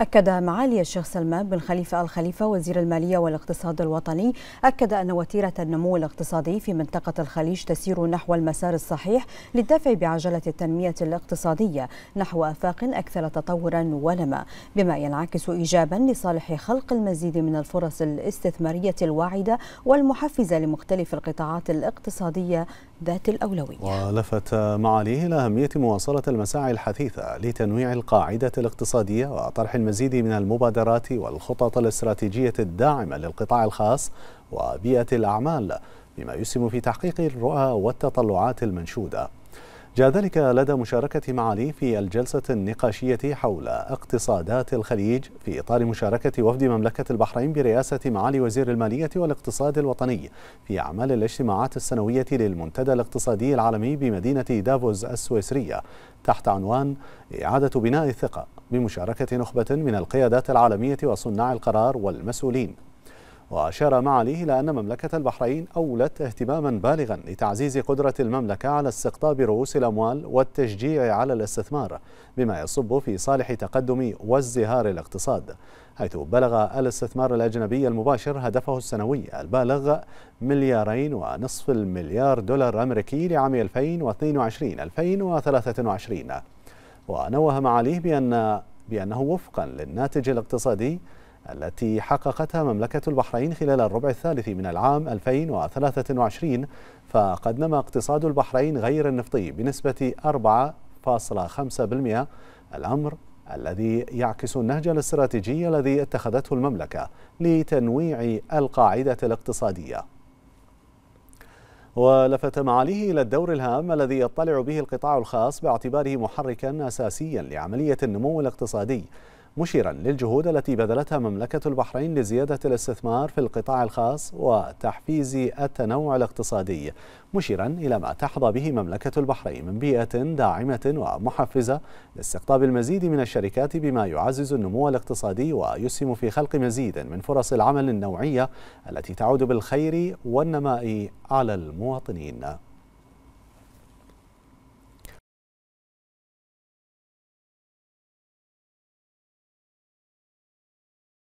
أكد معالي الشيخ سلمان بن خليفة الخليفة وزير المالية والاقتصاد الوطني أكد أن وتيرة النمو الاقتصادي في منطقة الخليج تسير نحو المسار الصحيح للدفع بعجلة التنمية الاقتصادية نحو آفاق أكثر تطورا ولما بما ينعكس إيجابا لصالح خلق المزيد من الفرص الاستثمارية الواعدة والمحفزة لمختلف القطاعات الاقتصادية ذات الأولوية ولفت معاليه إلى أهمية مواصلة المساعي الحثيثة لتنويع القاعدة الاقتصادية وطرح المزيد من المبادرات والخطط الاستراتيجية الداعمة للقطاع الخاص وبيئة الأعمال بما يسهم في تحقيق الرؤى والتطلعات المنشوده جاء ذلك لدى مشاركة معالي في الجلسة النقاشية حول اقتصادات الخليج في إطار مشاركة وفد مملكة البحرين برئاسة معالي وزير المالية والاقتصاد الوطني في أعمال الاجتماعات السنوية للمنتدى الاقتصادي العالمي بمدينة دافوز السويسرية تحت عنوان إعادة بناء الثقة بمشاركة نخبة من القيادات العالمية وصناع القرار والمسؤولين وأشار معاليه إلى أن مملكة البحرين أولت اهتماما بالغا لتعزيز قدرة المملكة على استقطاب رؤوس الأموال والتشجيع على الاستثمار بما يصب في صالح تقدم وازدهار الاقتصاد حيث بلغ الاستثمار الأجنبي المباشر هدفه السنوي البالغ مليارين ونصف المليار دولار أمريكي لعام 2022-2023 ونوه معاليه بأن بأنه وفقا للناتج الاقتصادي التي حققتها مملكة البحرين خلال الربع الثالث من العام 2023 فقد نما اقتصاد البحرين غير النفطي بنسبة 4.5% الأمر الذي يعكس النهج الاستراتيجي الذي اتخذته المملكة لتنويع القاعدة الاقتصادية ولفت معاليه إلى الدور الهام الذي يطلع به القطاع الخاص باعتباره محركا أساسيا لعملية النمو الاقتصادي مشيرا للجهود التي بذلتها مملكة البحرين لزيادة الاستثمار في القطاع الخاص وتحفيز التنوع الاقتصادي مشيرا إلى ما تحظى به مملكة البحرين من بيئة داعمة ومحفزة لاستقطاب المزيد من الشركات بما يعزز النمو الاقتصادي ويسهم في خلق مزيد من فرص العمل النوعية التي تعود بالخير والنماء على المواطنين